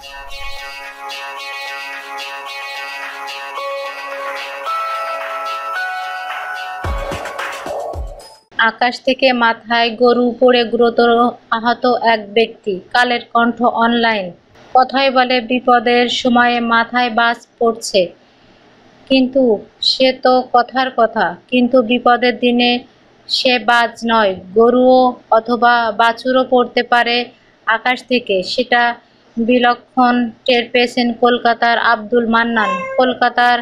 আকাশ থেকে মাথায় গরু পড়ে গুরুতর আহত এক ব্যক্তি কালের কণ্ঠ অনলাইন কথায় বলে বিপদের সময়ে মাথায় বাস পড়ছে কিন্তু সে তো কথার কথা কিন্তু বিপদের দিনে সে বাজ নয় গরুও অথবা বাছুরও পড়তে পারে আকাশ থেকে সেটা বিলক্ষণ টের পেয়েছেন কলকাতার আব্দুল মান্নান কলকাতার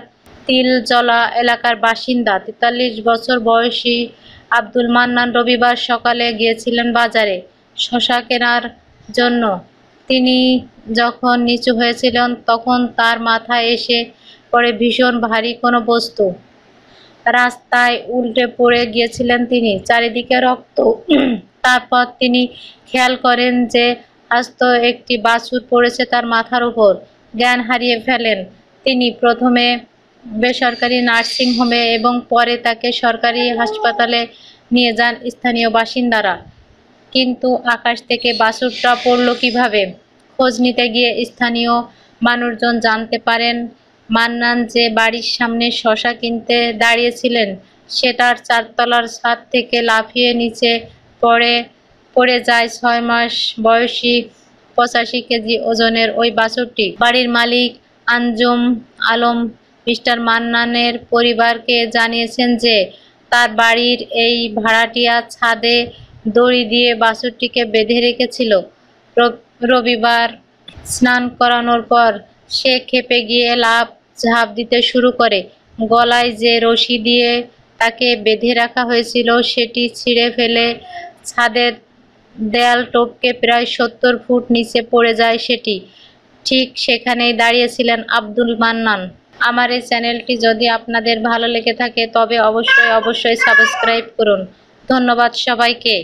তিলজলা এলাকার বাসিন্দা তেতাল্লিশ বছর বয়সী আব্দুল মান্নান রবিবার সকালে গিয়েছিলেন বাজারে শশা কেনার জন্য তিনি যখন নিচু হয়েছিলেন তখন তার মাথায় এসে পড়ে ভীষণ ভারী কোনো বস্তু রাস্তায় উল্টে পড়ে গিয়েছিলেন তিনি চারিদিকে রক্ত তারপর তিনি খেয়াল করেন যে আস্ত একটি বাসুর পড়েছে তার মাথার ওপর জ্ঞান হারিয়ে ফেলেন তিনি প্রথমে বেসরকারি নার্সিং হোমে এবং পরে তাকে সরকারি হাসপাতালে নিয়ে যান স্থানীয় বাসিন্দারা কিন্তু আকাশ থেকে বাসুরটা পড়ল কিভাবে খোঁজ নিতে গিয়ে স্থানীয় মানুষজন জানতে পারেন মান্নান যে বাড়ির সামনে শশা কিনতে দাঁড়িয়েছিলেন সেটার চারতলার ছাদ থেকে লাফিয়ে নিচে পড়ে পড়ে যায় ছয় মাস বয়সী পঁচাশি কেজি ওজনের ওই বাছুরটি বাড়ির মালিক আঞ্জুম আলম মিস্টার মান্নানের পরিবারকে জানিয়েছেন যে তার বাড়ির এই ভাড়াটিয়া ছাদে দড়ি দিয়ে বাছুরটিকে বেঁধে রেখেছিল রবিবার স্নান করানোর পর সে খেপে গিয়ে লাভ ঝাঁপ দিতে শুরু করে গলায় যে রশি দিয়ে তাকে বেঁধে রাখা হয়েছিল সেটি ছিঁড়ে ফেলে ছাদের দেয়াল টপকে প্রায় সত্তর ফুট নিচে পড়ে যায় সেটি ঠিক সেখানেই দাঁড়িয়েছিলেন আব্দুল মান্নান আমার এই চ্যানেলটি যদি আপনাদের ভালো লেগে থাকে তবে অবশ্যই অবশ্যই সাবস্ক্রাইব করুন ধন্যবাদ সবাইকে